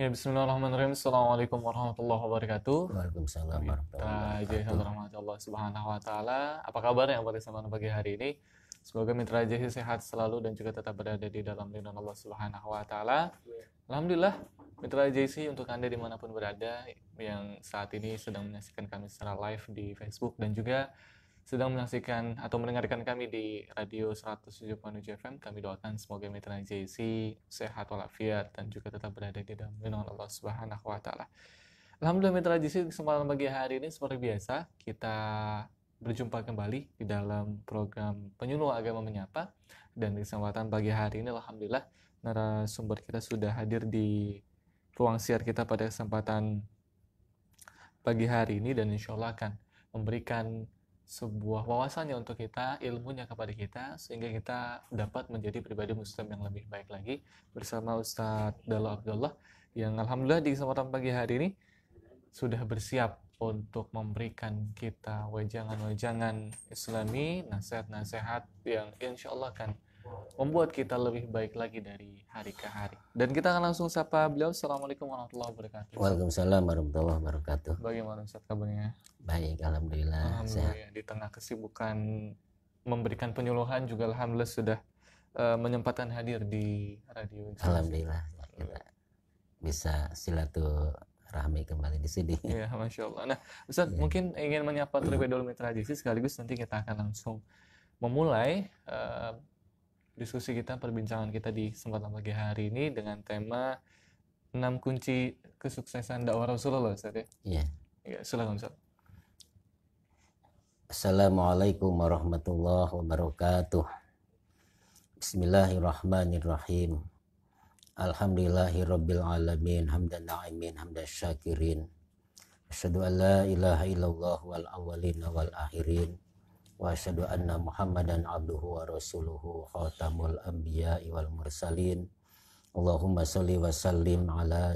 Ya, bismillahirrahmanirrahim. Assalamualaikum warahmatullahi wabarakatuh. Waalaikumsalam warahmatullahi wabarakatuh. Allah subhanahu wa ta'ala. Apa kabar yang pada pagi hari ini? Semoga mitra Jahil sehat selalu dan juga tetap berada di dalam lindungan Allah subhanahu wa ta'ala. Alhamdulillah, mitra JC untuk Anda dimanapun berada yang saat ini sedang menyaksikan kami secara live di Facebook dan juga sedang menyaksikan atau mendengarkan kami di Radio 107.7 FM. Kami doakan semoga mitra JC sehat walafiat dan juga tetap berada di dalam lindungan Allah Subhanahu wa taala. Alhamdulillah mitra JC kesempatan pagi hari ini seperti biasa kita berjumpa kembali di dalam program Penyuluh Agama Menyapa dan kesempatan pagi hari ini alhamdulillah narasumber kita sudah hadir di ruang siar kita pada kesempatan pagi hari ini dan insya Allah akan memberikan sebuah wawasannya untuk kita, ilmunya kepada kita, sehingga kita dapat menjadi pribadi muslim yang lebih baik lagi bersama Ustadz Dalo Abdullah yang Alhamdulillah di kesempatan pagi hari ini sudah bersiap untuk memberikan kita wejangan-wejangan islami, nasihat-nasihat yang insya Allah akan membuat kita lebih baik lagi dari hari ke hari. Dan kita akan langsung sapa beliau. Assalamualaikum warahmatullahi wabarakatuh. Waalaikumsalam warahmatullahi wabarakatuh. Bagaimana Ustaz kabarnya? Baik, alhamdulillah. Alhamdulillah sehat. di tengah kesibukan memberikan penyuluhan juga alhamdulillah sudah uh, menyempatkan hadir di radio. Alhamdulillah. Ya kita bisa silaturahmi kembali di sini. Ya, masya Allah. Nah, Ustaz ya. mungkin ingin menyapa terlebih dahulu mitra Jisi sekaligus nanti kita akan langsung memulai uh, diskusi kita, perbincangan kita di kesempatan pagi hari ini dengan tema 6 kunci kesuksesan dakwah Rasulullah, Ustaz ya? Iya. Ya, silakan Ustaz. Assalamualaikum warahmatullahi wabarakatuh. Bismillahirrahmanirrahim. Alhamdulillahirabbil alamin hamdan na'imin hamdan syakirin. Asyhadu an la ilaha illallah wal awwalin wal akhirin wa asyhadu anna muhammadan abduhu wa rasuluhu khatamul anbiya mursalin Allahumma salli wa sallim ala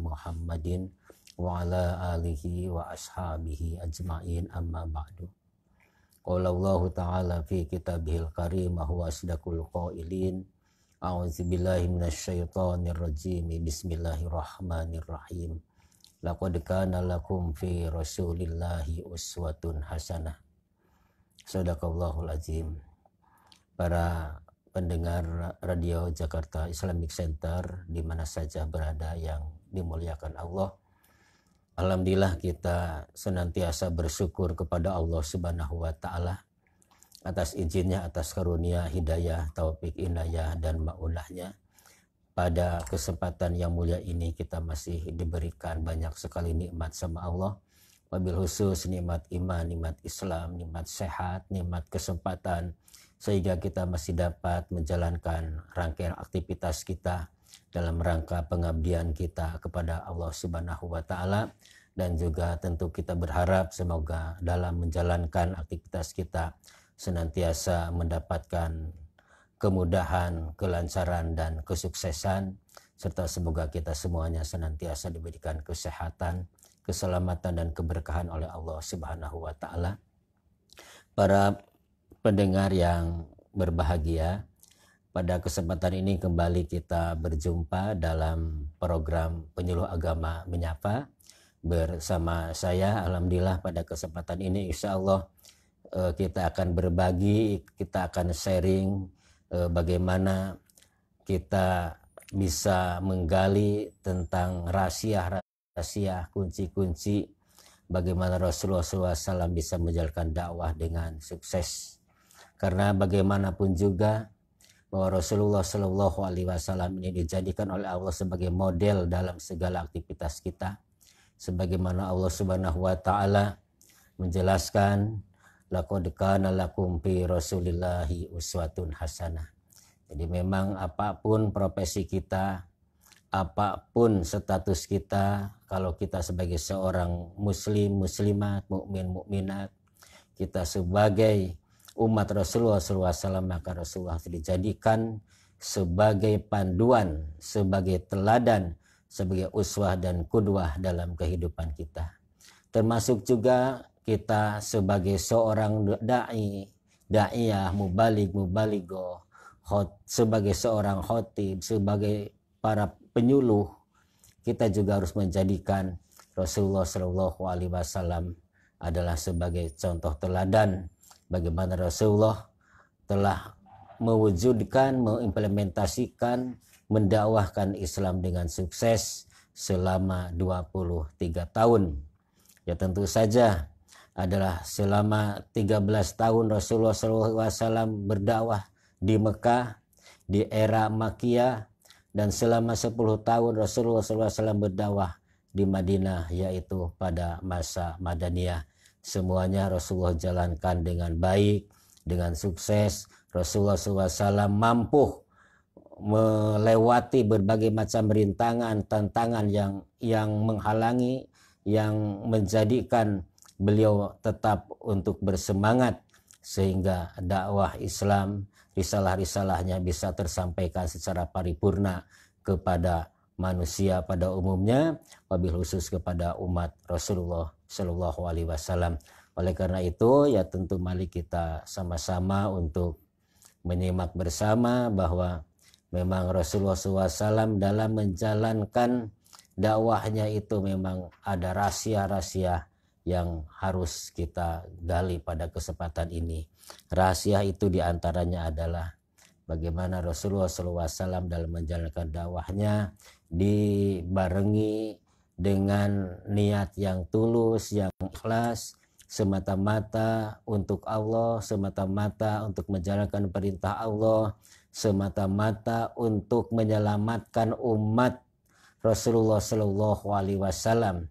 muhammadin wa alihi wa ashabihi ajma'in amma ba'du Qala Allahu ta'ala fi kitabihil karim wa huwa asdaqul qa'ilin A'udzu billahi minasy syaithanir rajim Bismillahirrahmanirrahim Laqad kana lakum fi Rasulillahi uswatun hasanah Sadaqallahul Azim. Para pendengar Radio Jakarta Islamic Center di mana saja berada yang dimuliakan Allah. Alhamdulillah kita senantiasa bersyukur kepada Allah Subhanahu wa taala atas izinnya, atas karunia, hidayah, taufik, inayah dan maunahnya. Pada kesempatan yang mulia ini kita masih diberikan banyak sekali nikmat sama Allah wabil khusus nikmat iman, nikmat Islam, nikmat sehat, nikmat kesempatan sehingga kita masih dapat menjalankan rangkaian aktivitas kita dalam rangka pengabdian kita kepada Allah Subhanahu wa taala dan juga tentu kita berharap semoga dalam menjalankan aktivitas kita senantiasa mendapatkan kemudahan, kelancaran dan kesuksesan serta semoga kita semuanya senantiasa diberikan kesehatan keselamatan dan keberkahan oleh Allah Subhanahu wa taala. Para pendengar yang berbahagia, pada kesempatan ini kembali kita berjumpa dalam program penyuluh agama menyapa bersama saya alhamdulillah pada kesempatan ini insya Allah eh, kita akan berbagi, kita akan sharing eh, bagaimana kita bisa menggali tentang rahasia rahasia ya kunci-kunci bagaimana Rasulullah SAW bisa menjalankan dakwah dengan sukses. Karena bagaimanapun juga bahwa Rasulullah Shallallahu Alaihi Wasallam ini dijadikan oleh Allah sebagai model dalam segala aktivitas kita, sebagaimana Allah Subhanahu Wa Taala menjelaskan laqad kana lakum fi rasulillahi uswatun hasanah. Jadi memang apapun profesi kita, apapun status kita, kalau kita sebagai seorang muslim, muslimat, mukmin, mukminat, kita sebagai umat Rasulullah SAW maka Rasulullah dijadikan sebagai panduan, sebagai teladan, sebagai uswah dan kudwah dalam kehidupan kita. Termasuk juga kita sebagai seorang da'i, da'iyah, mubalik, mubaligo, sebagai seorang khotib, sebagai para penyuluh, kita juga harus menjadikan Rasulullah Shallallahu Alaihi Wasallam adalah sebagai contoh teladan bagaimana Rasulullah telah mewujudkan, mengimplementasikan, mendakwahkan Islam dengan sukses selama 23 tahun. Ya tentu saja adalah selama 13 tahun Rasulullah SAW berdakwah di Mekah, di era Makia, dan selama 10 tahun Rasulullah SAW berdakwah di Madinah yaitu pada masa Madaniyah. Semuanya Rasulullah jalankan dengan baik, dengan sukses. Rasulullah SAW mampu melewati berbagai macam rintangan, tantangan yang yang menghalangi, yang menjadikan beliau tetap untuk bersemangat sehingga dakwah Islam risalah-risalahnya bisa tersampaikan secara paripurna kepada manusia pada umumnya lebih khusus kepada umat Rasulullah Shallallahu Alaihi Wasallam oleh karena itu ya tentu mari kita sama-sama untuk menyimak bersama bahwa memang Rasulullah SAW dalam menjalankan dakwahnya itu memang ada rahasia-rahasia yang harus kita gali pada kesempatan ini. Rahasia itu diantaranya adalah bagaimana Rasulullah SAW dalam menjalankan dakwahnya dibarengi dengan niat yang tulus, yang ikhlas, semata-mata untuk Allah, semata-mata untuk menjalankan perintah Allah, semata-mata untuk menyelamatkan umat Rasulullah SAW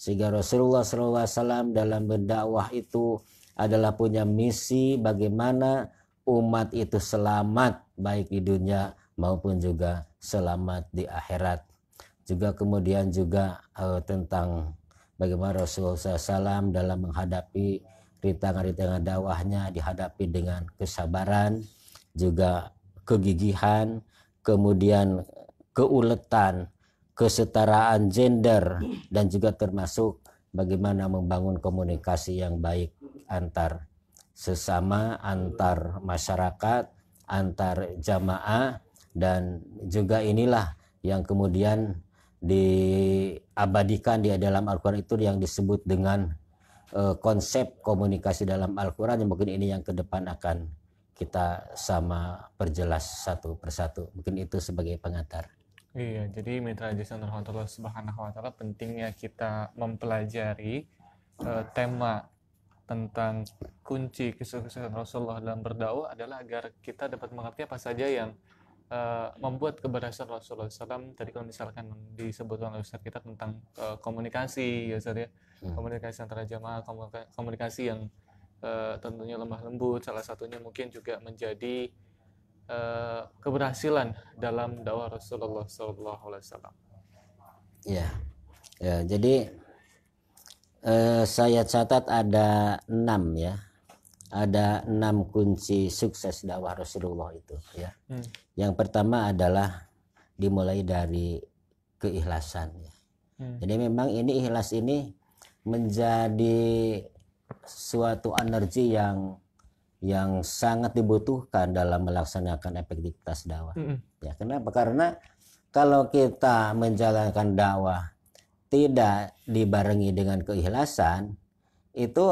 sehingga Rasulullah SAW dalam berdakwah itu adalah punya misi bagaimana umat itu selamat baik di dunia maupun juga selamat di akhirat. Juga kemudian juga uh, tentang bagaimana Rasulullah SAW dalam menghadapi rintangan-rintangan dakwahnya dihadapi dengan kesabaran, juga kegigihan, kemudian keuletan, kesetaraan gender dan juga termasuk bagaimana membangun komunikasi yang baik antar sesama, antar masyarakat, antar jamaah dan juga inilah yang kemudian diabadikan di dalam Al-Qur'an itu yang disebut dengan uh, konsep komunikasi dalam Al-Qur'an yang mungkin ini yang ke depan akan kita sama perjelas satu persatu. Mungkin itu sebagai pengantar. Iya, jadi mitra jasa Allah Subhanahu wa taala pentingnya kita mempelajari uh, tema tentang kunci kesuksesan Rasulullah dalam berdakwah adalah agar kita dapat mengerti apa saja yang uh, membuat keberhasilan Rasulullah SAW tadi kalau misalkan disebutkan oleh Ustaz kita tentang uh, komunikasi ya Ustaz ya hmm. komunikasi antara jamaah komunikasi yang uh, tentunya lemah lembut salah satunya mungkin juga menjadi Eh, keberhasilan dalam dakwah Rasulullah SAW. Ya, ya. Jadi eh, saya catat ada enam ya, ada enam kunci sukses dakwah Rasulullah itu ya. Hmm. Yang pertama adalah dimulai dari keikhlasan ya. Hmm. Jadi memang ini ikhlas ini menjadi suatu energi yang yang sangat dibutuhkan dalam melaksanakan efektivitas dakwah. Mm -hmm. Ya, kenapa? Karena kalau kita menjalankan dakwah tidak dibarengi dengan keikhlasan, itu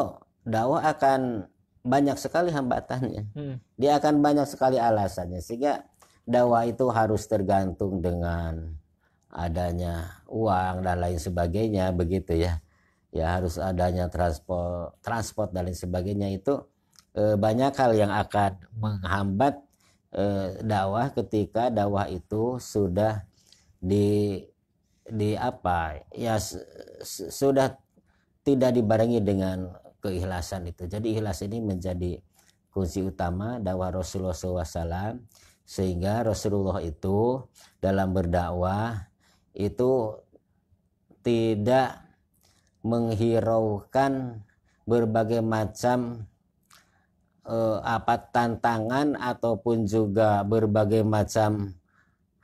dakwah akan banyak sekali hambatannya. Mm. Dia akan banyak sekali alasannya sehingga dakwah itu harus tergantung dengan adanya uang dan lain sebagainya begitu ya. Ya harus adanya transport transport dan lain sebagainya itu Eh, banyak hal yang akan menghambat eh, dakwah ketika dakwah itu sudah di di apa ya sudah tidak dibarengi dengan keikhlasan itu. Jadi ikhlas ini menjadi kunci utama dakwah Rasulullah SAW sehingga Rasulullah itu dalam berdakwah itu tidak menghiraukan berbagai macam eh, apa tantangan ataupun juga berbagai macam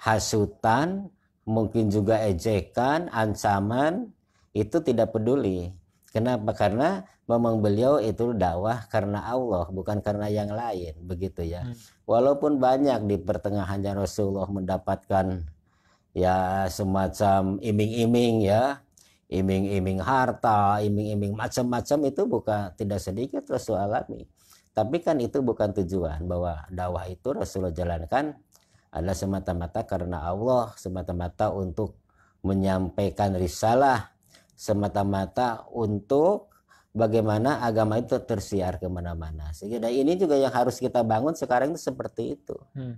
hasutan, mungkin juga ejekan, ancaman itu tidak peduli. Kenapa? Karena memang beliau itu dakwah karena Allah, bukan karena yang lain, begitu ya. Hmm. Walaupun banyak di pertengahannya Rasulullah mendapatkan ya semacam iming-iming ya, iming-iming harta, iming-iming macam-macam itu bukan tidak sedikit Rasul alami. Tapi kan itu bukan tujuan bahwa dakwah itu Rasulullah jalankan adalah semata-mata karena Allah, semata-mata untuk menyampaikan risalah, semata-mata untuk bagaimana agama itu tersiar kemana-mana. Sehingga ini juga yang harus kita bangun sekarang itu seperti itu, hmm.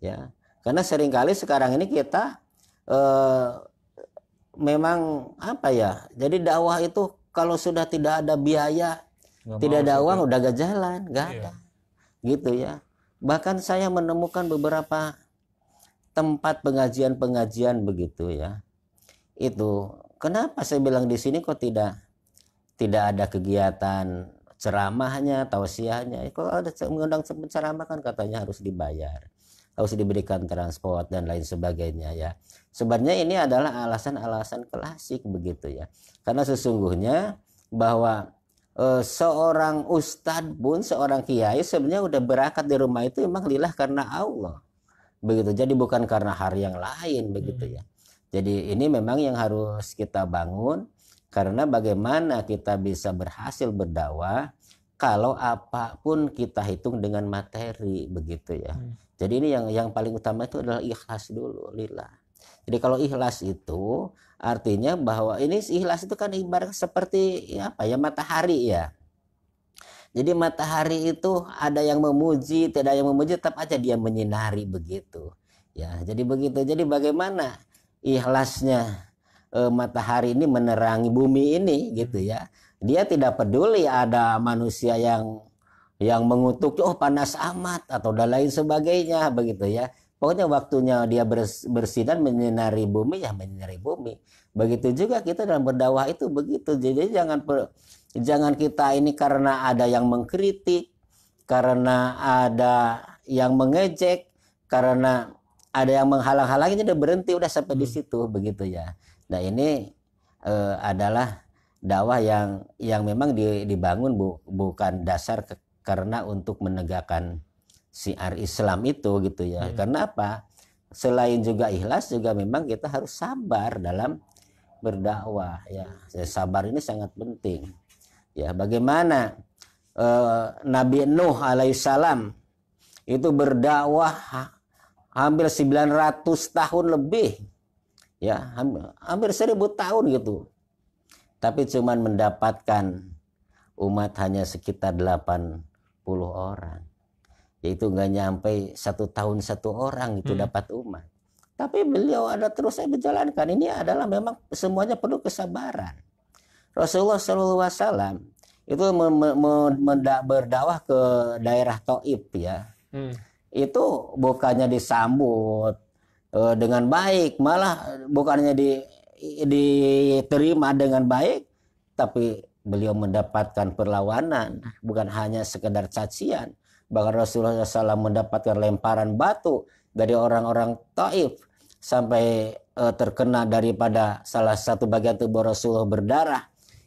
ya. Karena seringkali sekarang ini kita eh, memang apa ya? Jadi dakwah itu kalau sudah tidak ada biaya tidak ada uang udah gak jalan gak iya. ada gitu ya bahkan saya menemukan beberapa tempat pengajian-pengajian begitu ya itu kenapa saya bilang di sini kok tidak tidak ada kegiatan ceramahnya tausiahnya ya, eh, kalau ada mengundang ceramah kan katanya harus dibayar harus diberikan transport dan lain sebagainya ya sebenarnya ini adalah alasan-alasan klasik begitu ya karena sesungguhnya bahwa uh, seorang ustadz pun seorang kiai sebenarnya udah berangkat di rumah itu emang lillah karena Allah begitu jadi bukan karena hari yang lain begitu hmm. ya jadi ini memang yang harus kita bangun karena bagaimana kita bisa berhasil berdakwah kalau apapun kita hitung dengan materi begitu ya hmm. jadi ini yang yang paling utama itu adalah ikhlas dulu lillah jadi kalau ikhlas itu Artinya bahwa ini ikhlas itu kan ibarat seperti ya apa ya matahari ya. Jadi matahari itu ada yang memuji, tidak yang memuji, tetap aja dia menyinari begitu. Ya, jadi begitu. Jadi bagaimana ikhlasnya e, matahari ini menerangi bumi ini gitu ya. Dia tidak peduli ada manusia yang yang mengutuk, oh panas amat atau dan lain sebagainya begitu ya. Pokoknya waktunya dia bersinar menyinari bumi ya menyinari bumi. Begitu juga kita dalam berdakwah itu begitu. Jadi jangan per, jangan kita ini karena ada yang mengkritik, karena ada yang mengejek, karena ada yang menghalang-halangi udah berhenti udah sampai hmm. di situ begitu ya. Nah ini eh, adalah dakwah yang yang memang di, dibangun bu, bukan dasar ke, karena untuk menegakkan siar Islam itu gitu ya. Hmm. Karena apa? Selain juga ikhlas juga memang kita harus sabar dalam berdakwah ya. ya sabar ini sangat penting. Ya, bagaimana eh, Nabi Nuh alaihissalam itu berdakwah hampir 900 tahun lebih. Ya, hampir 1000 tahun gitu. Tapi cuman mendapatkan umat hanya sekitar 80 orang yaitu nggak nyampe satu tahun satu orang itu hmm. dapat umat. Tapi beliau ada terus saya menjalankan ini adalah memang semuanya perlu kesabaran. Rasulullah SAW itu berdakwah ke daerah Toib ya, hmm. itu bukannya disambut eh, dengan baik, malah bukannya di, diterima dengan baik, tapi beliau mendapatkan perlawanan, bukan hanya sekedar cacian, Bahkan Rasulullah SAW mendapatkan lemparan batu dari orang-orang Taif sampai uh, terkena daripada salah satu bagian tubuh Rasulullah berdarah.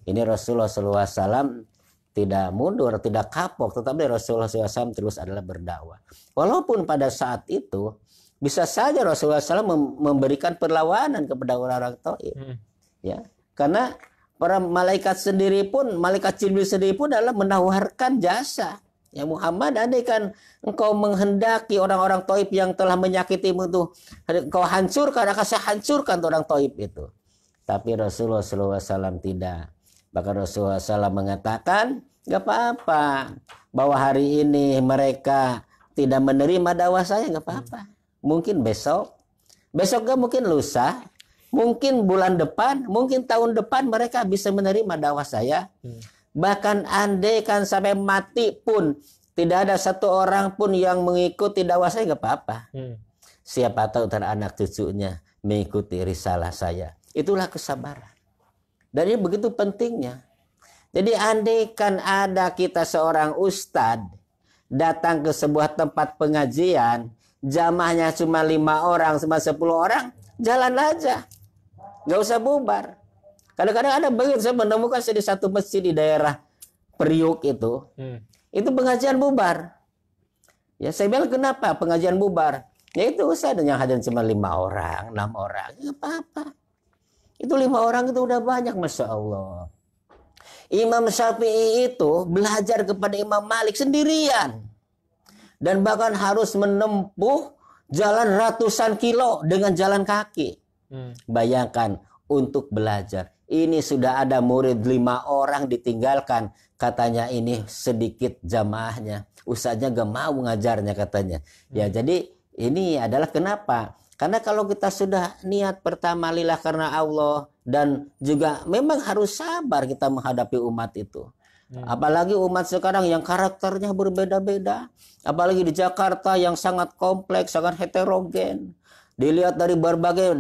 Ini Rasulullah SAW tidak mundur, tidak kapok, tetapi Rasulullah SAW terus adalah berdakwah. Walaupun pada saat itu bisa saja Rasulullah SAW memberikan perlawanan kepada orang-orang Taif, hmm. ya, karena para malaikat sendiri pun, malaikat Jibril sendiri pun adalah menawarkan jasa Ya Muhammad, ada kan engkau menghendaki orang-orang toib yang telah menyakitimu itu, engkau hancurkan, akan saya hancurkan orang toib itu. Tapi Rasulullah SAW tidak. Bahkan Rasulullah SAW mengatakan, gak apa-apa. Bahwa hari ini mereka tidak menerima dakwah saya, gak apa-apa. Mungkin besok, besok gak mungkin lusa, mungkin bulan depan, mungkin tahun depan mereka bisa menerima dakwah saya. Hmm Bahkan kan sampai mati pun tidak ada satu orang pun yang mengikuti dakwah saya nggak apa-apa. Hmm. Siapa tahu ntar anak cucunya mengikuti risalah saya. Itulah kesabaran. Dan ini begitu pentingnya. Jadi kan ada kita seorang ustad datang ke sebuah tempat pengajian, jamahnya cuma lima orang, cuma sepuluh orang, jalan aja. Gak usah bubar. Kadang-kadang ada begitu saya menemukan di satu masjid di daerah Priuk itu, hmm. itu pengajian bubar. Ya saya bilang kenapa pengajian bubar? Ya itu Ustaz yang hadir cuma lima orang, enam orang, ya apa-apa. Itu lima orang itu udah banyak, masya Allah. Imam Syafi'i itu belajar kepada Imam Malik sendirian dan bahkan harus menempuh jalan ratusan kilo dengan jalan kaki. Hmm. Bayangkan untuk belajar. Ini sudah ada murid lima orang ditinggalkan. Katanya ini sedikit jamaahnya. Usahanya gak mau ngajarnya katanya. Ya hmm. jadi ini adalah kenapa? Karena kalau kita sudah niat pertama lillah karena Allah dan juga memang harus sabar kita menghadapi umat itu. Hmm. Apalagi umat sekarang yang karakternya berbeda-beda, apalagi di Jakarta yang sangat kompleks, sangat heterogen. Dilihat dari berbagai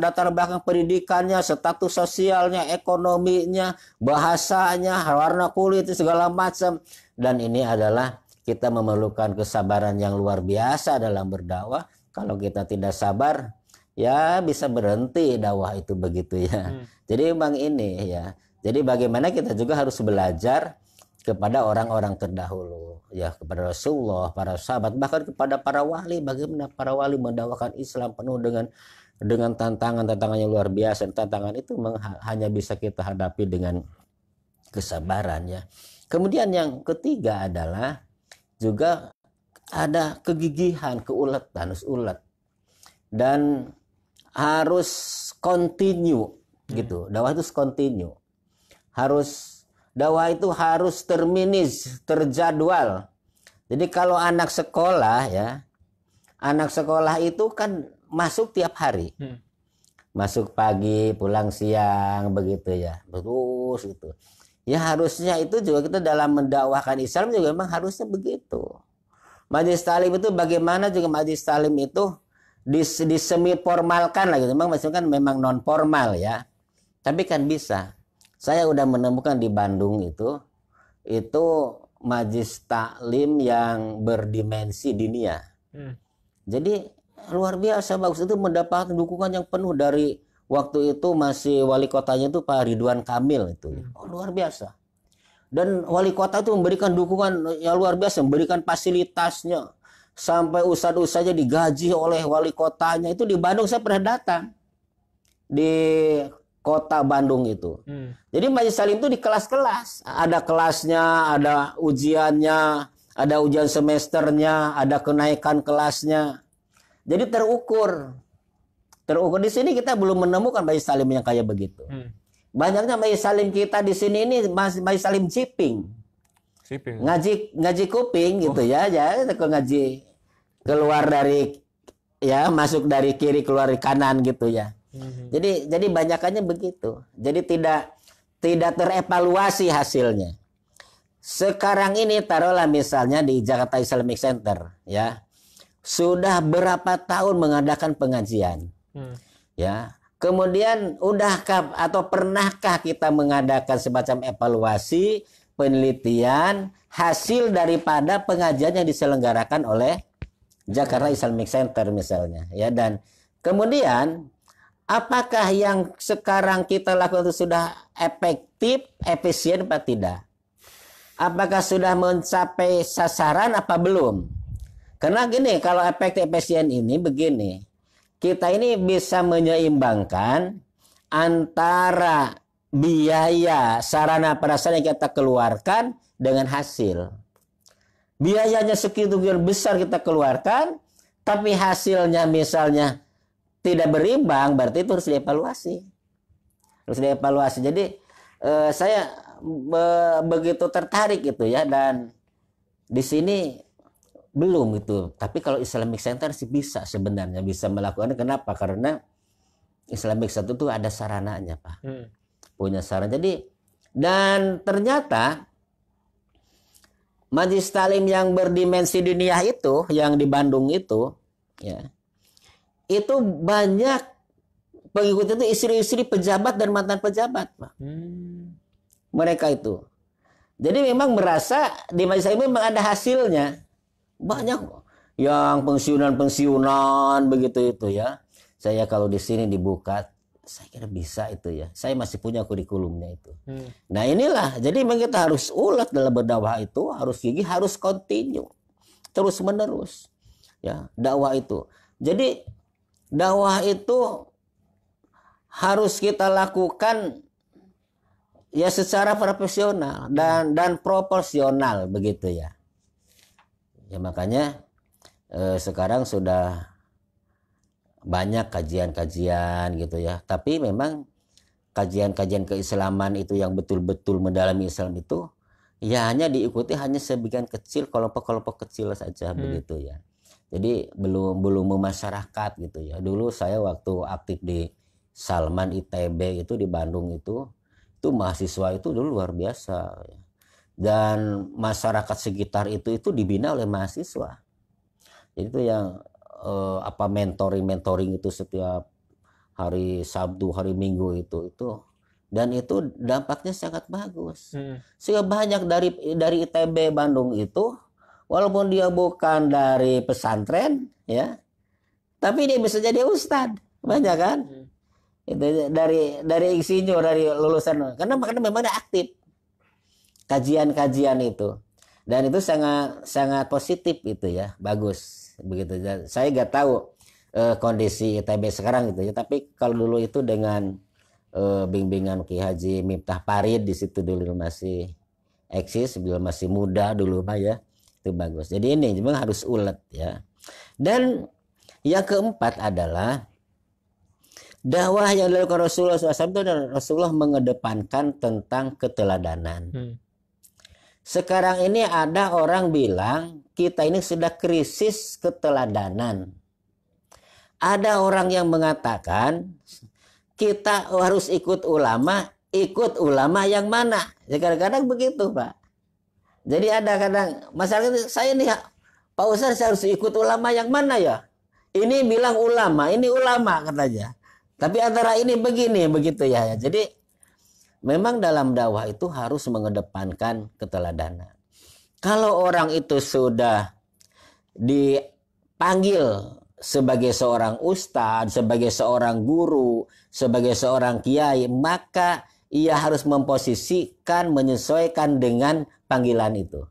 datar belakang pendidikannya, status sosialnya, ekonominya, bahasanya, warna kulit, segala macam. Dan ini adalah kita memerlukan kesabaran yang luar biasa dalam berdakwah. Kalau kita tidak sabar, ya bisa berhenti dakwah itu begitu ya. Hmm. Jadi memang ini ya. Jadi bagaimana kita juga harus belajar kepada orang-orang terdahulu ya kepada Rasulullah, para sahabat, bahkan kepada para wali. Bagaimana para wali mendawakan Islam penuh dengan dengan tantangan tantangannya luar biasa. Tantangan itu hanya bisa kita hadapi dengan kesabaran ya. Kemudian yang ketiga adalah juga ada kegigihan, keuletan, ulet. Dan harus continue gitu. Hmm. Dakwah itu continue. Harus dakwah itu harus terminis, terjadwal. Jadi kalau anak sekolah ya, anak sekolah itu kan masuk tiap hari. Hmm. Masuk pagi, pulang siang begitu ya. Terus itu. Ya harusnya itu juga kita dalam mendakwahkan Islam juga memang harusnya begitu. Majlis talim itu bagaimana juga majlis talim itu dis, disemi formalkan lah gitu. Memang maksudnya kan memang non formal ya. Tapi kan bisa saya udah menemukan di Bandung itu itu majlis taklim yang berdimensi dunia. Hmm. Jadi luar biasa bagus itu mendapat dukungan yang penuh dari waktu itu masih wali kotanya itu Pak Ridwan Kamil itu. Hmm. Oh, luar biasa. Dan wali kota itu memberikan dukungan yang luar biasa, memberikan fasilitasnya sampai ustadz-ustadznya digaji oleh wali kotanya itu di Bandung saya pernah datang di kota Bandung itu. Hmm. Jadi majelis salim itu di kelas-kelas, ada kelasnya, ada ujiannya, ada ujian semesternya, ada kenaikan kelasnya. Jadi terukur. Terukur di sini kita belum menemukan majelis salim yang kayak begitu. Hmm. Banyaknya majelis salim kita di sini ini majelis salim jiping. Shipping. Ngaji ngaji kuping oh. gitu ya, ya ke ngaji keluar dari ya masuk dari kiri keluar dari kanan gitu ya. Hmm. Jadi jadi banyakannya begitu. Jadi tidak tidak terevaluasi hasilnya. Sekarang ini taruhlah misalnya di Jakarta Islamic Center ya. Sudah berapa tahun mengadakan pengajian? Hmm. Ya. Kemudian udahkah atau pernahkah kita mengadakan semacam evaluasi, penelitian hasil daripada pengajian yang diselenggarakan oleh Jakarta hmm. Islamic Center misalnya ya dan kemudian apakah yang sekarang kita lakukan itu sudah efektif, efisien apa tidak? Apakah sudah mencapai sasaran apa belum? Karena gini, kalau efektif efisien ini begini, kita ini bisa menyeimbangkan antara biaya sarana prasarana yang kita keluarkan dengan hasil. Biayanya segitu besar kita keluarkan, tapi hasilnya misalnya tidak berimbang berarti itu harus dievaluasi harus dievaluasi jadi eh, saya be begitu tertarik gitu ya dan di sini belum gitu tapi kalau Islamic Center sih bisa sebenarnya bisa melakukan kenapa karena Islamic Center itu ada sarananya pak hmm. punya saran jadi dan ternyata Majlis Talim yang berdimensi dunia itu yang di Bandung itu ya itu banyak pengikutnya itu istri-istri pejabat dan mantan pejabat, Hmm. Mereka itu. Jadi memang merasa di masa ini memang ada hasilnya. Banyak yang pensiunan-pensiunan begitu itu ya. Saya kalau di sini dibuka, saya kira bisa itu ya. Saya masih punya kurikulumnya itu. Hmm. Nah inilah, jadi memang kita harus ulat dalam berdakwah itu, harus gigi, harus kontinu, terus menerus ya dakwah itu. Jadi dakwah itu harus kita lakukan ya secara profesional dan dan proporsional begitu ya ya makanya eh, sekarang sudah banyak kajian-kajian gitu ya tapi memang kajian-kajian keislaman itu yang betul-betul mendalami Islam itu ya hanya diikuti hanya sebagian kecil kelompok-kelompok kecil saja hmm. begitu ya jadi belum belum memasyarakat gitu ya dulu saya waktu aktif di Salman ITB itu di Bandung itu itu mahasiswa itu dulu luar biasa ya. dan masyarakat sekitar itu itu dibina oleh mahasiswa jadi itu yang eh, apa mentoring mentoring itu setiap hari Sabtu hari Minggu itu itu dan itu dampaknya sangat bagus hmm. sehingga banyak dari dari ITB Bandung itu walaupun dia bukan dari pesantren ya tapi dia bisa jadi ustad banyak kan hmm. itu dari dari insinyur dari lulusan karena karena memang ada aktif kajian-kajian itu dan itu sangat sangat positif itu ya bagus begitu dan saya nggak tahu uh, kondisi ITB sekarang gitu ya tapi kalau dulu itu dengan eh, bimbingan Ki Haji Miftah Parid di situ dulu masih eksis belum masih muda dulu mah ya itu bagus jadi ini memang harus ulet ya dan yang keempat adalah dakwah yang dilakukan Rasulullah SAW itu Rasulullah mengedepankan tentang keteladanan hmm. sekarang ini ada orang bilang kita ini sudah krisis keteladanan ada orang yang mengatakan kita harus ikut ulama ikut ulama yang mana? Ya, kadang-kadang begitu, Pak. Jadi ada kadang masyarakat saya nih Pak Ustaz saya harus ikut ulama yang mana ya? Ini bilang ulama, ini ulama katanya. Tapi antara ini begini begitu ya. Jadi memang dalam dakwah itu harus mengedepankan keteladanan. Kalau orang itu sudah dipanggil sebagai seorang ustadz, sebagai seorang guru, sebagai seorang kiai, maka ia harus memposisikan, menyesuaikan dengan panggilan itu.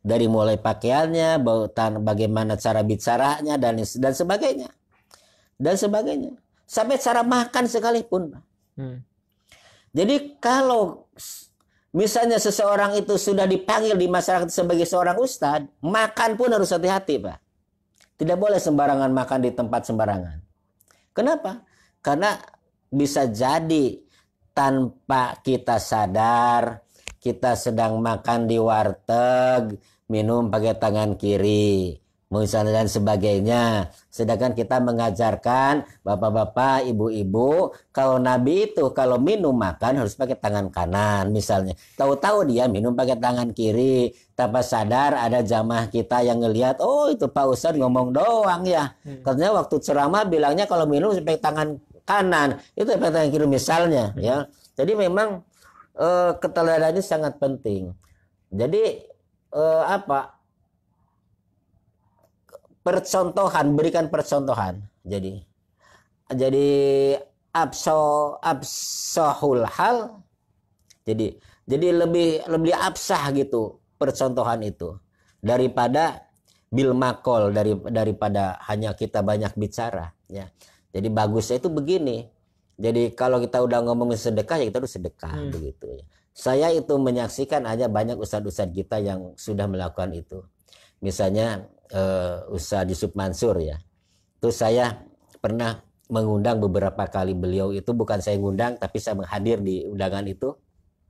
Dari mulai pakaiannya, bagaimana cara bicaranya, dan, dan sebagainya. Dan sebagainya. Sampai cara makan sekalipun. Hmm. Jadi kalau misalnya seseorang itu sudah dipanggil di masyarakat sebagai seorang ustadz, makan pun harus hati-hati, Pak. Tidak boleh sembarangan makan di tempat sembarangan. Kenapa? Karena bisa jadi tanpa kita sadar kita sedang makan di warteg, minum pakai tangan kiri, misalnya dan sebagainya. Sedangkan kita mengajarkan bapak-bapak, ibu-ibu, kalau Nabi itu kalau minum makan harus pakai tangan kanan misalnya. Tahu-tahu dia minum pakai tangan kiri, tanpa sadar ada jamaah kita yang ngelihat, oh itu Pak Ustadz ngomong doang ya. Hmm. Karena waktu ceramah bilangnya kalau minum pakai tangan kanan. Itu pertanyaan yang kiri misalnya ya. Jadi memang e, eh, keteladanan sangat penting. Jadi e, apa? Percontohan, berikan percontohan. Jadi jadi abso absohul hal. Jadi jadi lebih lebih absah gitu percontohan itu daripada bil makol dari daripada hanya kita banyak bicara ya jadi bagusnya itu begini. Jadi kalau kita udah ngomongin sedekah ya kita harus sedekah hmm. begitu ya. Saya itu menyaksikan aja banyak ustadz-ustadz kita yang sudah melakukan itu. Misalnya uh, eh, Ustadz Yusuf Mansur ya. Itu saya pernah mengundang beberapa kali beliau itu bukan saya ngundang tapi saya menghadir di undangan itu.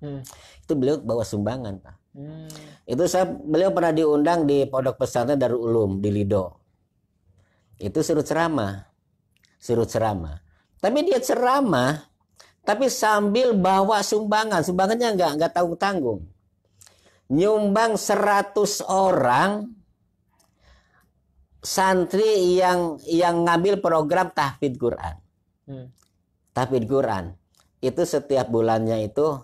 Hmm. Itu beliau bawa sumbangan, Pak. Hmm. Itu saya beliau pernah diundang di Pondok Pesantren Darul Ulum di Lido. Itu suruh ceramah suruh ceramah. Tapi dia ceramah, tapi sambil bawa sumbangan. Sumbangannya nggak nggak tanggung-tanggung. Nyumbang seratus orang santri yang yang ngambil program tahfidz Quran. Hmm. Tahfidz Quran itu setiap bulannya itu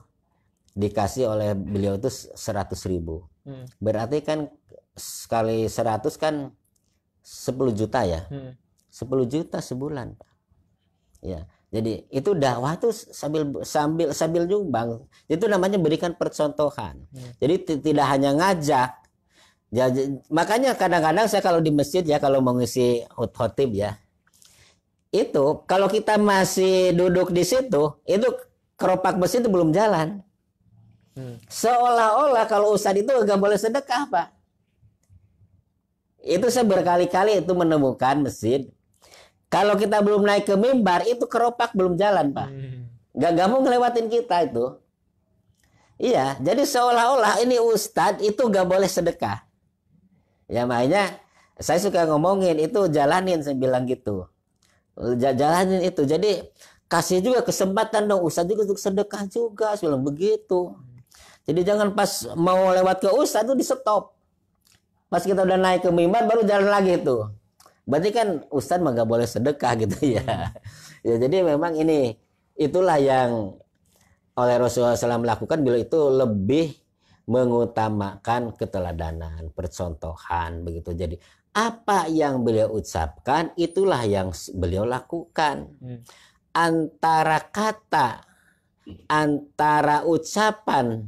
dikasih oleh beliau itu seratus ribu. Hmm. Berarti kan sekali seratus kan sepuluh juta ya. Hmm. 10 juta sebulan pak ya jadi itu dakwah itu sambil sambil sambil nyumbang itu namanya berikan percontohan hmm. jadi tidak hanya ngajak ya, makanya kadang-kadang saya kalau di masjid ya kalau mengisi hot tip ya itu kalau kita masih duduk di situ itu keropak besi itu belum jalan hmm. seolah-olah kalau ustadz itu nggak boleh sedekah pak itu saya berkali-kali itu menemukan masjid kalau kita belum naik ke mimbar, itu keropak belum jalan, Pak. Hmm. Gak, gak mau ngelewatin kita itu. Iya, jadi seolah-olah ini Ustadz itu gak boleh sedekah. Ya makanya saya suka ngomongin itu jalanin saya bilang gitu. Jalanin itu. Jadi kasih juga kesempatan dong Ustadz juga untuk sedekah juga. sebelum begitu. Jadi jangan pas mau lewat ke Ustadz itu di stop. Pas kita udah naik ke mimbar baru jalan lagi tuh. Berarti kan Ustadz mah nggak boleh sedekah gitu ya. Hmm. ya jadi memang ini itulah yang oleh Rasulullah SAW lakukan bila itu lebih mengutamakan keteladanan, percontohan begitu. Jadi apa yang beliau ucapkan itulah yang beliau lakukan. Hmm. Antara kata, antara ucapan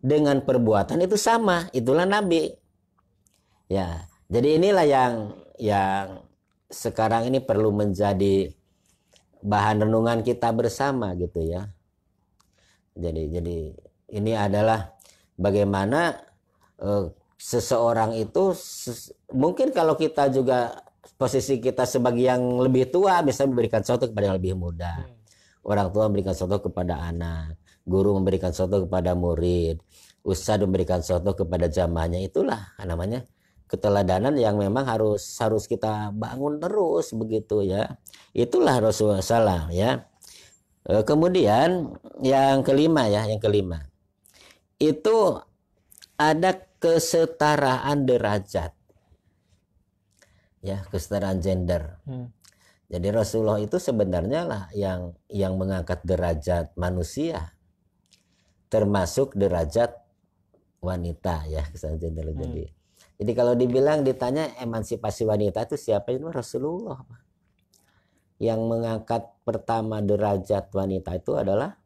dengan perbuatan itu sama, itulah nabi. Ya. Jadi inilah yang yang sekarang ini perlu menjadi bahan renungan kita bersama gitu ya. Jadi jadi ini adalah bagaimana eh, seseorang itu ses, mungkin kalau kita juga posisi kita sebagai yang lebih tua bisa memberikan soto kepada yang lebih muda. Hmm. Orang tua memberikan soto kepada anak, guru memberikan soto kepada murid, ustadz memberikan soto kepada zamannya itulah namanya keteladanan yang memang harus harus kita bangun terus begitu ya. Itulah Rasulullah SAW ya. Eh, kemudian yang kelima ya, yang kelima itu ada kesetaraan derajat ya kesetaraan gender. Hmm. Jadi Rasulullah itu sebenarnya lah yang yang mengangkat derajat manusia termasuk derajat wanita ya kesetaraan gender. Hmm. Jadi jadi kalau dibilang ditanya emansipasi wanita itu siapa itu ya, Rasulullah. Yang mengangkat pertama derajat wanita itu adalah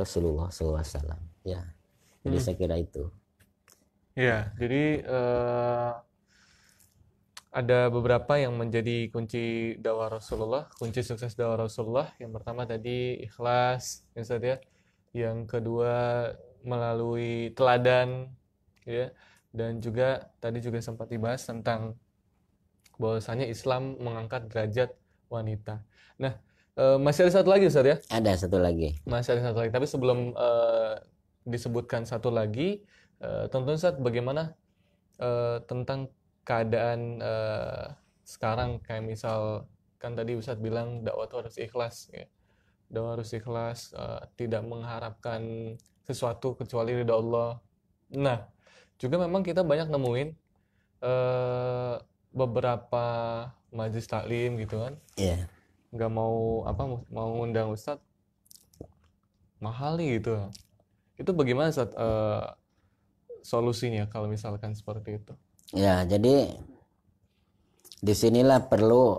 Rasulullah SAW. Ya, jadi hmm. saya kira itu. Ya, jadi uh, ada beberapa yang menjadi kunci dakwah Rasulullah, kunci sukses dakwah Rasulullah. Yang pertama tadi ikhlas, yang saya ya. Yang kedua melalui teladan, ya dan juga tadi juga sempat dibahas tentang bahwasanya Islam mengangkat derajat wanita. Nah, e, masih ada satu lagi Ustaz ya? Ada satu lagi. Masih ada satu lagi, tapi sebelum e, disebutkan satu lagi, e, eh, tentu Ustaz bagaimana e, tentang keadaan e, sekarang kayak misal kan tadi Ustaz bilang dakwah itu harus ikhlas ya. Dakwah harus ikhlas, e, tidak mengharapkan sesuatu kecuali ridha Allah. Nah, juga memang kita banyak nemuin uh, beberapa majlis taklim gitu kan iya yeah. nggak mau apa mau undang ustad mahal nih gitu itu bagaimana saat uh, eh, solusinya kalau misalkan seperti itu ya jadi disinilah perlu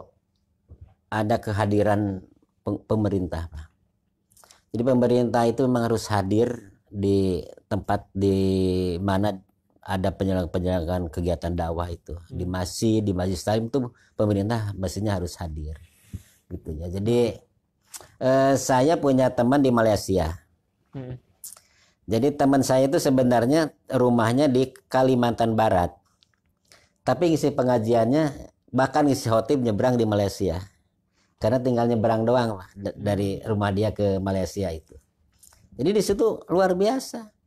ada kehadiran pemerintah Pak. jadi pemerintah itu memang harus hadir di tempat di mana ada penyelenggaraan kegiatan dakwah itu hmm. di masjid di masjid taklim itu pemerintah mestinya harus hadir gitu ya jadi eh, saya punya teman di Malaysia hmm. jadi teman saya itu sebenarnya rumahnya di Kalimantan Barat tapi ngisi pengajiannya bahkan ngisi hotel nyebrang di Malaysia karena tinggal nyebrang doang dari hmm. rumah dia ke Malaysia itu jadi di situ luar biasa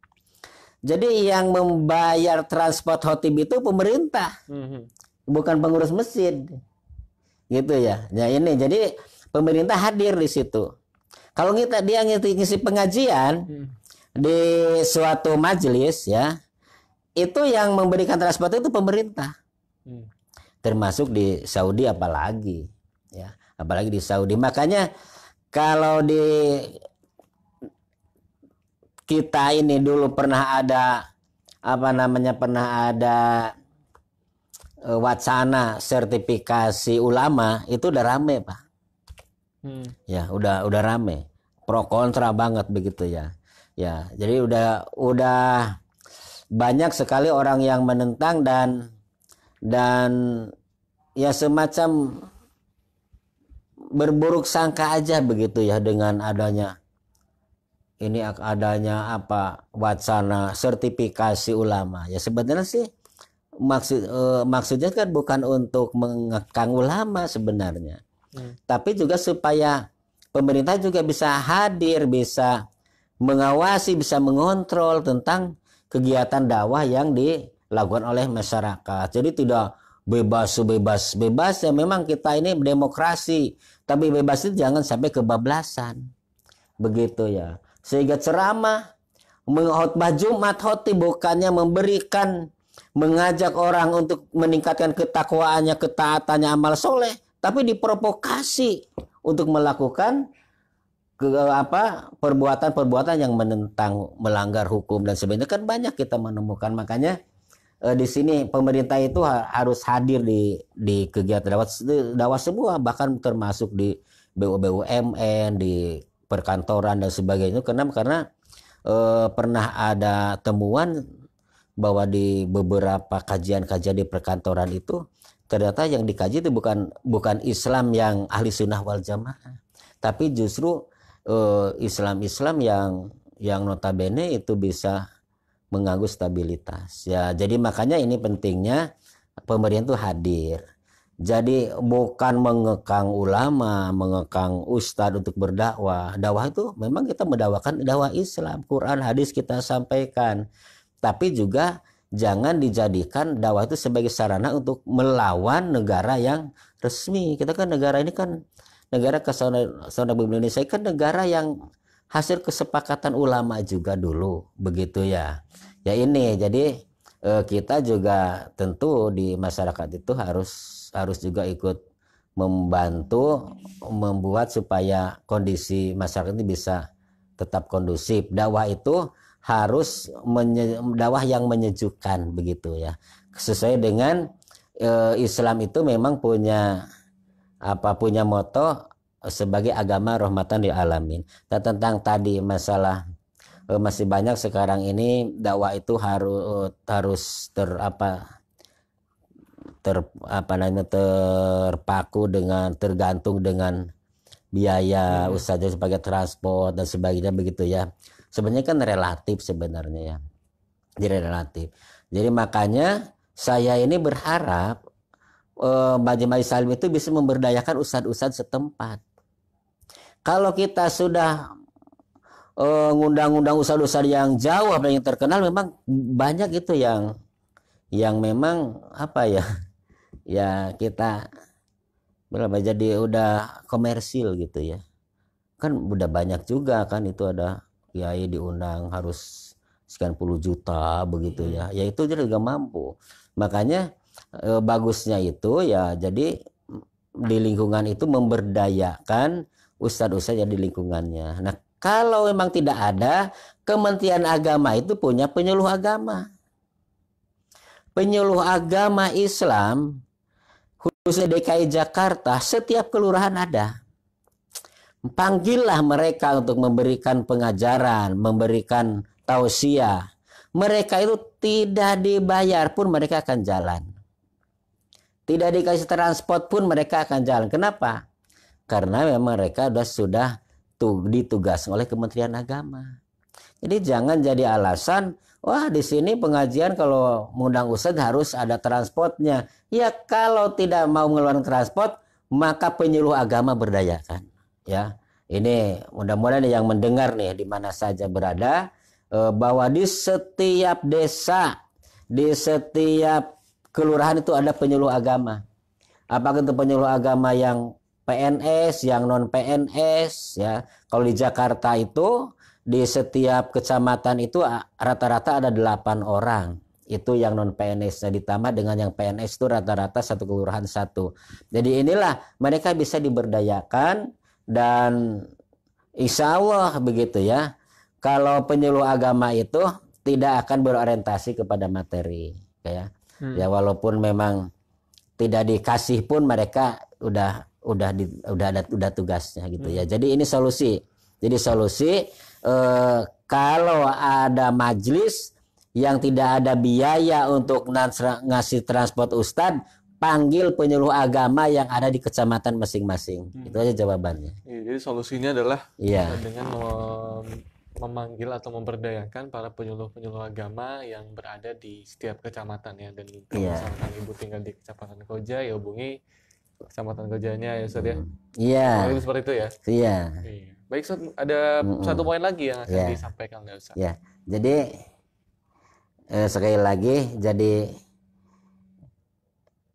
jadi yang membayar transport hotib itu pemerintah, mm-hmm. bukan pengurus masjid, gitu ya. Ya ini jadi pemerintah hadir di situ. Kalau kita dia ngisi pengajian hmm. di suatu majelis ya, itu yang memberikan transport itu pemerintah, hmm. termasuk di Saudi apalagi, ya apalagi di Saudi. Makanya kalau di kita ini dulu pernah ada apa namanya pernah ada e, wacana sertifikasi ulama itu udah rame pak hmm. ya udah udah rame pro kontra banget begitu ya ya jadi udah udah banyak sekali orang yang menentang dan dan ya semacam berburuk sangka aja begitu ya dengan adanya ini adanya apa wacana sertifikasi ulama ya sebenarnya sih maksud uh, maksudnya kan bukan untuk mengekang ulama sebenarnya hmm. tapi juga supaya pemerintah juga bisa hadir bisa mengawasi bisa mengontrol tentang kegiatan dakwah yang dilakukan oleh masyarakat jadi tidak bebas bebas bebas ya memang kita ini demokrasi tapi bebas itu jangan sampai kebablasan begitu ya sehingga ceramah, mengkhotbah Jumat khotib bukannya memberikan mengajak orang untuk meningkatkan ketakwaannya, ketaatannya, amal soleh, tapi diprovokasi untuk melakukan ke, apa perbuatan-perbuatan yang menentang, melanggar hukum dan sebagainya kan banyak kita menemukan makanya eh, di sini pemerintah itu ha harus hadir di di kegiatan dakwah semua bahkan termasuk di BUMN di perkantoran dan sebagainya. Kenapa? Karena e, pernah ada temuan bahwa di beberapa kajian-kajian di perkantoran itu ternyata yang dikaji itu bukan bukan Islam yang ahli sunnah wal jamaah, tapi justru eh, Islam-Islam e, yang yang notabene itu bisa mengganggu stabilitas. Ya, jadi makanya ini pentingnya pemerintah itu hadir jadi bukan mengekang ulama, mengekang ustadz untuk berdakwah. Dakwah itu memang kita mendakwakan dakwah Islam, Quran, hadis kita sampaikan. Tapi juga jangan dijadikan dakwah itu sebagai sarana untuk melawan negara yang resmi. Kita kan negara ini kan negara kesaudaraan Indonesia kan negara yang hasil kesepakatan ulama juga dulu, begitu ya. Ya ini jadi eh, kita juga tentu di masyarakat itu harus harus juga ikut membantu membuat supaya kondisi masyarakat ini bisa tetap kondusif. Dakwah itu harus menye, dakwah yang menyejukkan begitu ya. Sesuai dengan e, Islam itu memang punya apa punya moto sebagai agama rahmatan lil alamin. Nah, tentang tadi masalah e, masih banyak sekarang ini dakwah itu harus harus ter apa ter apa namanya terpaku dengan tergantung dengan biaya hmm. usaha sebagai transport dan sebagainya begitu ya sebenarnya kan relatif sebenarnya ya jadi relatif jadi makanya saya ini berharap eh, Bajemai Salim itu bisa memberdayakan usad-usad setempat kalau kita sudah eh, ngundang-ngundang eh, usaha usad yang jauh apa yang terkenal memang banyak itu yang yang memang apa ya ya kita berapa jadi udah komersil gitu ya kan udah banyak juga kan itu ada kiai diundang harus sekian puluh juta begitu iya. ya ya itu dia juga mampu makanya eh, bagusnya itu ya jadi di lingkungan itu memberdayakan ustadz-ustadz yang di lingkungannya nah kalau memang tidak ada kementerian agama itu punya penyuluh agama penyuluh agama Islam khususnya DKI Jakarta, setiap kelurahan ada. Panggillah mereka untuk memberikan pengajaran, memberikan tausiah. Mereka itu tidak dibayar pun mereka akan jalan. Tidak dikasih transport pun mereka akan jalan. Kenapa? Karena memang mereka sudah sudah ditugas oleh Kementerian Agama. Jadi jangan jadi alasan, wah di sini pengajian kalau mengundang ustadz harus ada transportnya Ya kalau tidak mau mengeluarkan transport, maka penyuluh agama berdayakan. Ya, ini mudah-mudahan yang mendengar nih di mana saja berada eh, bahwa di setiap desa, di setiap kelurahan itu ada penyuluh agama. Apakah itu penyuluh agama yang PNS, yang non PNS, ya. Kalau di Jakarta itu di setiap kecamatan itu rata-rata ada delapan orang itu yang non PNS nah, ditambah dengan yang PNS itu rata-rata satu kelurahan satu jadi inilah mereka bisa diberdayakan dan insya Allah begitu ya kalau penyuluh agama itu tidak akan berorientasi kepada materi ya hmm. ya walaupun memang tidak dikasih pun mereka udah udah di, udah ada udah tugasnya gitu ya. hmm. ya jadi ini solusi jadi solusi eh, kalau ada majelis yang tidak ada biaya untuk ngasih transport Ustad panggil penyuluh agama yang ada di kecamatan masing-masing hmm. itu aja jawabannya ya, jadi solusinya adalah ya. dengan mem memanggil atau memberdayakan para penyuluh-penyuluh agama yang berada di setiap kecamatan ya dan kalau ya. misalkan ibu tinggal di kecamatan Koja ya hubungi kecamatan Kojanya ya Ustaz ya. Hmm. Iya. Yeah. Gitu seperti itu ya. Iya. ya. Baik Ustaz, ada hmm. satu poin lagi yang akan ya. disampaikan oleh Ustaz. Iya. Jadi eh, sekali lagi jadi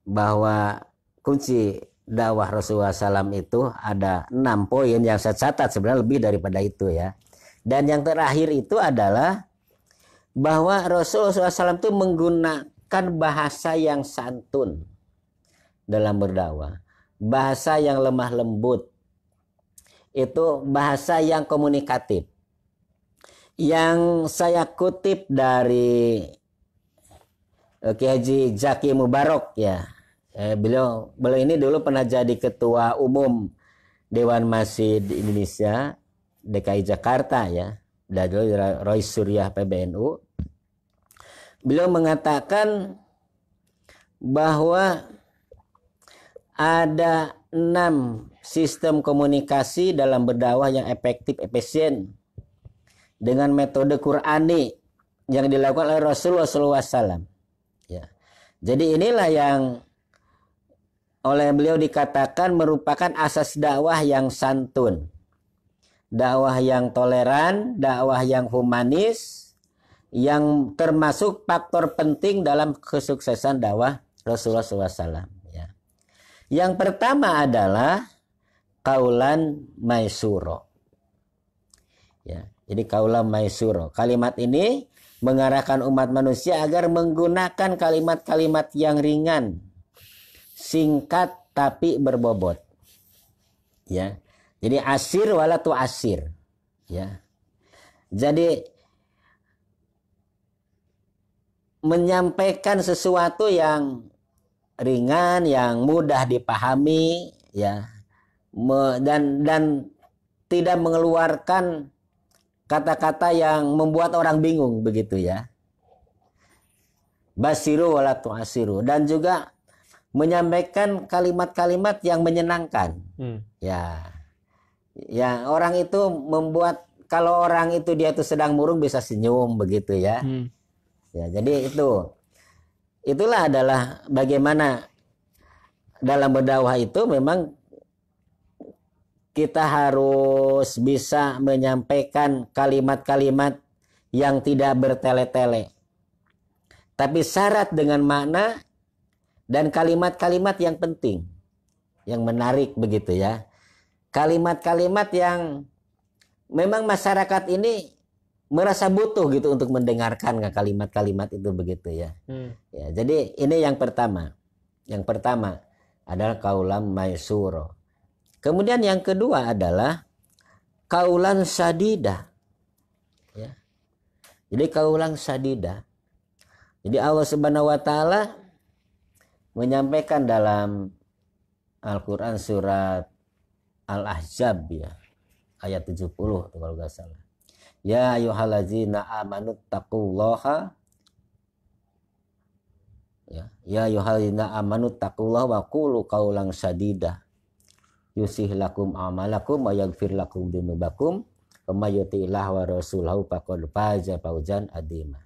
bahwa kunci dakwah Rasulullah SAW itu ada enam poin yang saya catat sebenarnya lebih daripada itu ya. Dan yang terakhir itu adalah bahwa Rasulullah SAW itu menggunakan bahasa yang santun dalam berdakwah, bahasa yang lemah lembut, itu bahasa yang komunikatif yang saya kutip dari Oke Haji Zaki Mubarok ya. Eh, beliau beliau ini dulu pernah jadi ketua umum Dewan Masjid Indonesia DKI Jakarta ya. Dari dulu Roy Suryah PBNU. Beliau mengatakan bahwa ada enam sistem komunikasi dalam berdakwah yang efektif, efisien dengan metode Qurani yang dilakukan oleh Rasulullah SAW. Ya. Jadi inilah yang oleh beliau dikatakan merupakan asas dakwah yang santun. Dakwah yang toleran, dakwah yang humanis, yang termasuk faktor penting dalam kesuksesan dakwah Rasulullah SAW. Ya. Yang pertama adalah kaulan maisuro Ya, jadi kaulah maisuro. Kalimat ini mengarahkan umat manusia agar menggunakan kalimat-kalimat yang ringan, singkat tapi berbobot. Ya. Jadi asir wala tu asir. Ya. Jadi menyampaikan sesuatu yang ringan, yang mudah dipahami, ya, dan dan tidak mengeluarkan kata-kata yang membuat orang bingung begitu ya. Basiru wala tu'asiru dan juga menyampaikan kalimat-kalimat yang menyenangkan. Hmm. Ya. Ya, orang itu membuat kalau orang itu dia itu sedang murung bisa senyum begitu ya. Hmm. Ya, jadi itu itulah adalah bagaimana dalam berdakwah itu memang kita harus bisa menyampaikan kalimat-kalimat yang tidak bertele-tele. Tapi syarat dengan makna dan kalimat-kalimat yang penting, yang menarik begitu ya. Kalimat-kalimat yang memang masyarakat ini merasa butuh gitu untuk mendengarkan kalimat-kalimat itu begitu ya. Hmm. ya. Jadi ini yang pertama. Yang pertama adalah kaulam maisuro. Kemudian yang kedua adalah kaulan sadida. Ya. Jadi kaulan sadida. Jadi Allah Subhanahu wa taala menyampaikan dalam Al-Qur'an surat Al-Ahzab ya ayat 70 kalau nggak salah. Ya ayyuhallazina amanu taqullaha ya ya ayyuhallazina amanu taqullaha wa qulu qaulan sadida yusih lakum amalakum wa yaghfir lakum dunubakum wa may wa rasulahu faqad faza fawzan adima.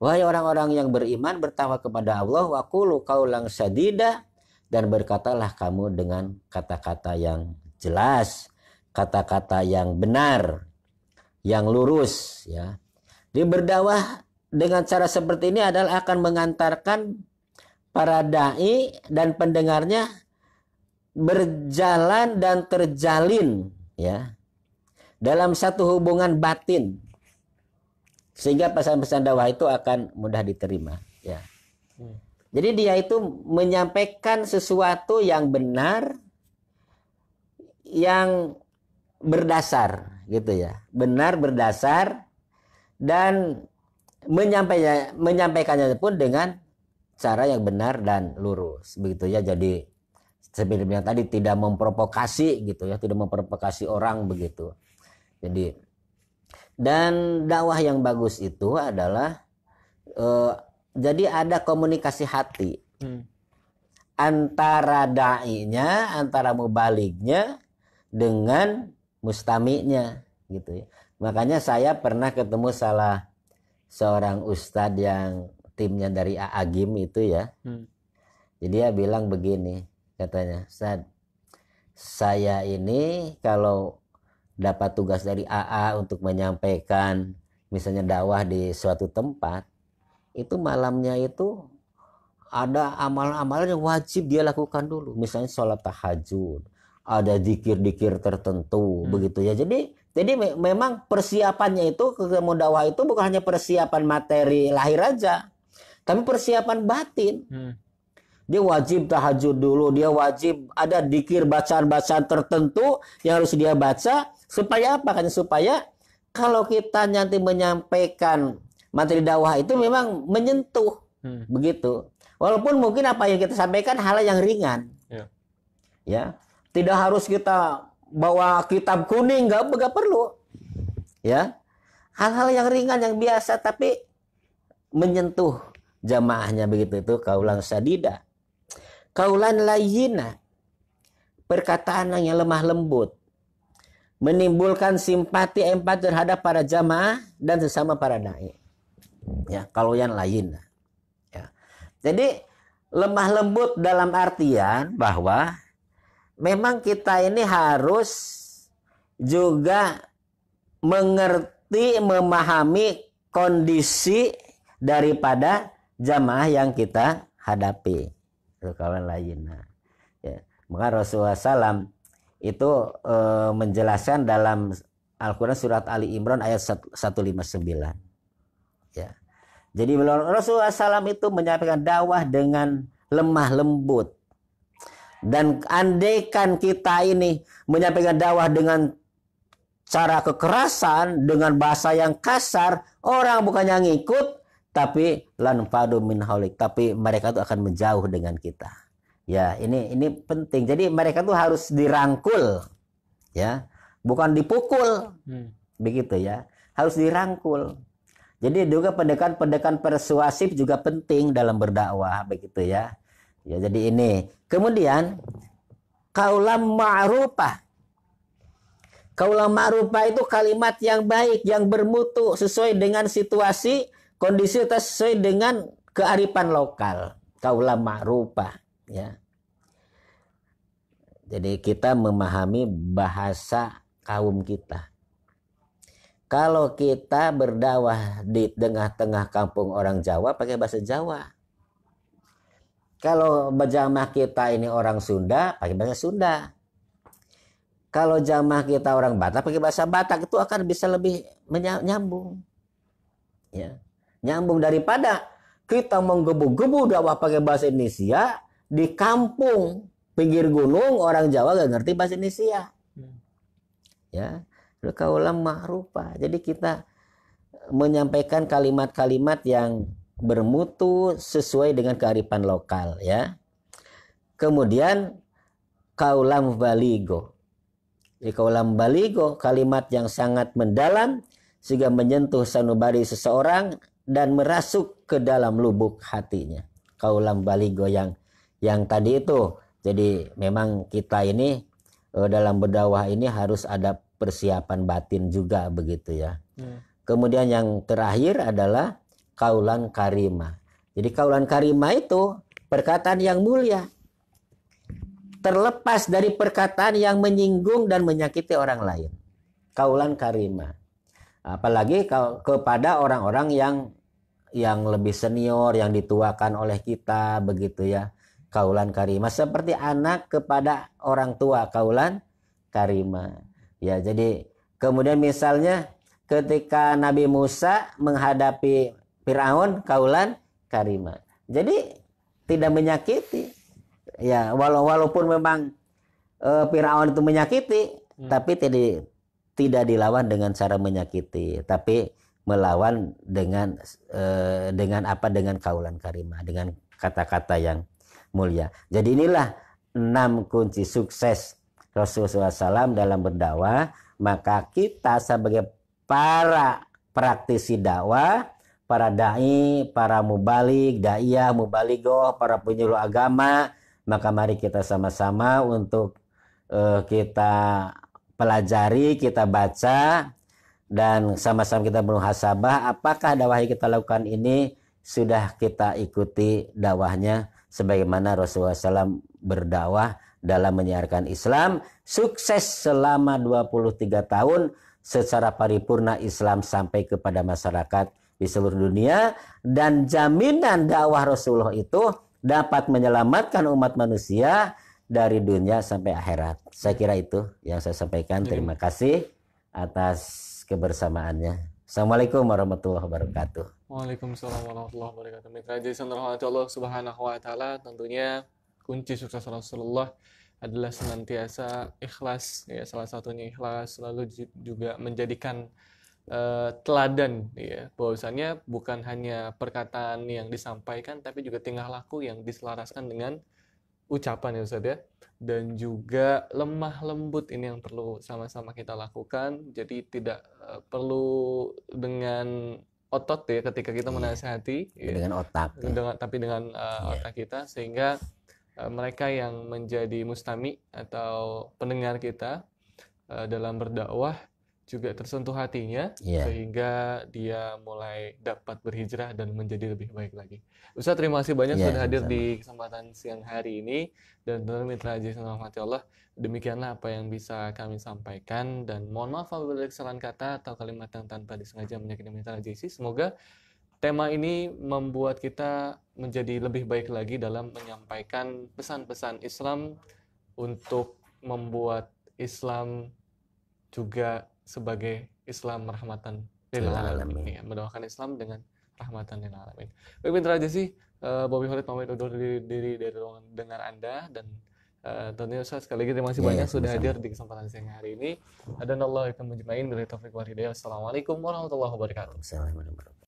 Wahai orang-orang yang beriman bertawa kepada Allah wa qulu qaulan sadida dan berkatalah kamu dengan kata-kata yang jelas, kata-kata yang benar, yang lurus ya. Di berdakwah dengan cara seperti ini adalah akan mengantarkan para dai dan pendengarnya berjalan dan terjalin ya dalam satu hubungan batin sehingga pesan-pesan dakwah itu akan mudah diterima ya jadi dia itu menyampaikan sesuatu yang benar yang berdasar gitu ya benar berdasar dan menyampaikannya menyampaikannya pun dengan cara yang benar dan lurus begitu ya jadi seperti yang tadi tidak memprovokasi gitu ya, tidak memprovokasi orang begitu. Jadi dan dakwah yang bagus itu adalah uh, jadi ada komunikasi hati hmm. antara dai-nya, antara mubaliknya dengan mustaminya gitu ya. Makanya saya pernah ketemu salah seorang ustadz yang timnya dari Aagim itu ya. Hmm. Jadi dia bilang begini, katanya Ustaz saya ini kalau dapat tugas dari AA untuk menyampaikan misalnya dakwah di suatu tempat itu malamnya itu ada amal-amal yang wajib dia lakukan dulu misalnya sholat tahajud ada dikir-dikir tertentu hmm. begitu ya jadi jadi me memang persiapannya itu ketemu dakwah itu bukan hanya persiapan materi lahir aja tapi persiapan batin hmm dia wajib tahajud dulu, dia wajib ada dikir bacaan-bacaan tertentu yang harus dia baca supaya apa? Kan supaya kalau kita nanti menyampaikan materi dakwah itu memang menyentuh hmm. begitu. Walaupun mungkin apa yang kita sampaikan hal yang ringan. Ya. ya. Tidak harus kita bawa kitab kuning, nggak nggak perlu. Ya. Hal-hal yang ringan yang biasa tapi menyentuh jamaahnya begitu itu kaulang sadida. Kaulan layina, perkataan yang lemah lembut, menimbulkan simpati empat terhadap para jamaah dan sesama para dai. Ya, kalau yang lain. Ya. Jadi lemah lembut dalam artian bahwa memang kita ini harus juga mengerti, memahami kondisi daripada jamaah yang kita hadapi kawan lain nah, ya. maka Rasulullah SAW itu e, menjelaskan dalam Al-Quran surat Ali Imran ayat 159 ya jadi Rasulullah SAW itu menyampaikan dakwah dengan lemah lembut dan andaikan kita ini menyampaikan dakwah dengan cara kekerasan dengan bahasa yang kasar orang bukannya ngikut tapi fadu min haulik tapi mereka tuh akan menjauh dengan kita ya ini ini penting jadi mereka tuh harus dirangkul ya bukan dipukul hmm. begitu ya harus dirangkul jadi juga pendekatan-pendekatan persuasif juga penting dalam berdakwah begitu ya ya jadi ini kemudian kaulam ma'rufah Kaulah ma'rufah itu kalimat yang baik, yang bermutu, sesuai dengan situasi kondisi itu sesuai dengan kearifan lokal kaulah ma'rufah ya jadi kita memahami bahasa kaum kita kalau kita berdawah di tengah-tengah kampung orang Jawa pakai bahasa Jawa kalau berjamaah kita ini orang Sunda pakai bahasa Sunda kalau jamaah kita orang Batak pakai bahasa Batak itu akan bisa lebih menyambung ya Nyambung daripada kita menggebu-gebu dakwah pakai bahasa Indonesia di kampung pinggir gunung orang Jawa gak ngerti bahasa Indonesia. ya Ya, kaulam makrupa Jadi kita menyampaikan kalimat-kalimat yang bermutu sesuai dengan kearifan lokal ya. Kemudian kaulam baligo. Di kaulam baligo kalimat yang sangat mendalam sehingga menyentuh sanubari seseorang dan merasuk ke dalam lubuk hatinya. Kaulam baligo yang yang tadi itu. Jadi memang kita ini eh, dalam berdakwah ini harus ada persiapan batin juga begitu ya. Hmm. Kemudian yang terakhir adalah kaulan karima. Jadi kaulan karima itu perkataan yang mulia. Terlepas dari perkataan yang menyinggung dan menyakiti orang lain. Kaulan karima. Apalagi kepada orang-orang yang yang lebih senior yang dituakan oleh kita begitu ya kaulan karima seperti anak kepada orang tua kaulan karima ya jadi kemudian misalnya ketika Nabi Musa menghadapi Firaun kaulan karima jadi tidak menyakiti ya walau walaupun memang e, Firaun itu menyakiti hmm. tapi tidak tidak dilawan dengan cara menyakiti tapi melawan dengan eh, dengan apa dengan kaulan karimah dengan kata-kata yang mulia. Jadi inilah enam kunci sukses Rasulullah SAW dalam berdakwah. Maka kita sebagai para praktisi dakwah, para dai, para mubalik, daiyah, mubaligo, para penyuluh agama, maka mari kita sama-sama untuk uh, kita pelajari, kita baca, dan sama-sama kita bermuhasabah apakah dakwah yang kita lakukan ini sudah kita ikuti dakwahnya sebagaimana Rasulullah SAW berdakwah dalam menyiarkan Islam sukses selama 23 tahun secara paripurna Islam sampai kepada masyarakat di seluruh dunia dan jaminan dakwah Rasulullah itu dapat menyelamatkan umat manusia dari dunia sampai akhirat. Saya kira itu yang saya sampaikan. Terima iya. kasih atas kebersamaannya. Assalamualaikum warahmatullahi wabarakatuh. Waalaikumsalam warahmatullahi wabarakatuh. Mitra Jason rahmati Allah Subhanahu wa taala tentunya kunci sukses Rasulullah adalah senantiasa ikhlas ya salah satunya ikhlas lalu juga menjadikan uh, teladan ya bahwasanya bukan hanya perkataan yang disampaikan tapi juga tingkah laku yang diselaraskan dengan ucapan ya Ustaz ya dan juga lemah lembut ini yang perlu sama-sama kita lakukan jadi tidak eh, perlu dengan otot ya ketika kita yeah. menasihati yeah. dengan otak ya. dengan tapi dengan uh, eh, yeah. otak kita sehingga uh, mereka yang menjadi mustami atau pendengar kita uh, dalam berdakwah juga tersentuh hatinya yeah. sehingga dia mulai dapat berhijrah dan menjadi lebih baik lagi. Ustaz terima kasih banyak yeah, sudah hadir sama. di kesempatan siang hari ini dan tentu mitra Jason Allah demikianlah apa yang bisa kami sampaikan dan mohon maaf apabila ada kesalahan kata atau kalimat yang tanpa disengaja menyakiti mitra JC. Semoga tema ini membuat kita menjadi lebih baik lagi dalam menyampaikan pesan-pesan Islam untuk membuat Islam juga sebagai Islam rahmatan lil iya. alamin. Ya, mendoakan Islam dengan rahmatan lil alamin. Baik, bentar aja sih. Uh, Bobby Khalid pamit undur diri, diri dari ruangan dengar Anda dan Uh, tentunya sekali lagi terima kasih yeah, banyak sudah hadir di kesempatan siang hari ini. Allah ikum mujmain bila taufiq wal hidayah. Assalamualaikum Assalamualaikum warahmatullahi wabarakatuh.